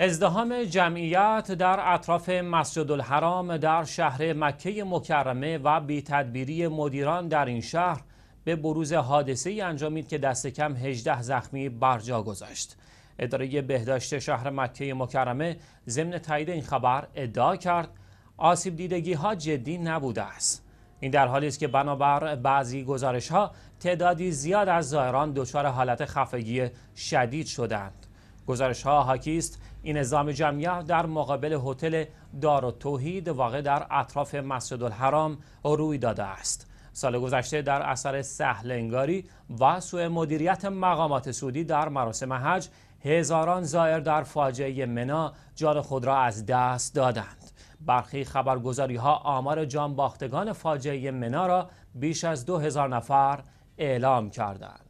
ازدهام جمعیت در اطراف مسجد الحرام در شهر مکه مکرمه و بی تدبیری مدیران در این شهر به بروز حادثه ای انجامید که دست کم 18 زخمی جا گذاشت. اداره بهداشت شهر مکه مکرمه ضمن تایید این خبر ادعا کرد آسیب دیدگی ها جدی نبوده است. این در حالی است که بنابر بعضی گزارش ها تعدادی زیاد از زائران دچار حالت خفگی شدید شدند. گزارش ها حاکی است این نظام جمعیه در مقابل هتل دار و توحید واقع در اطراف مسجد الحرام روی داده است سال گذشته در اثر سهل انگاری و سوء مدیریت مقامات سعودی در مراسم حج هزاران زائر در فاجعه منا جان خود را از دست دادند برخی خبرگزاری ها آمار باختگان فاجعه منا را بیش از دو هزار نفر اعلام کردند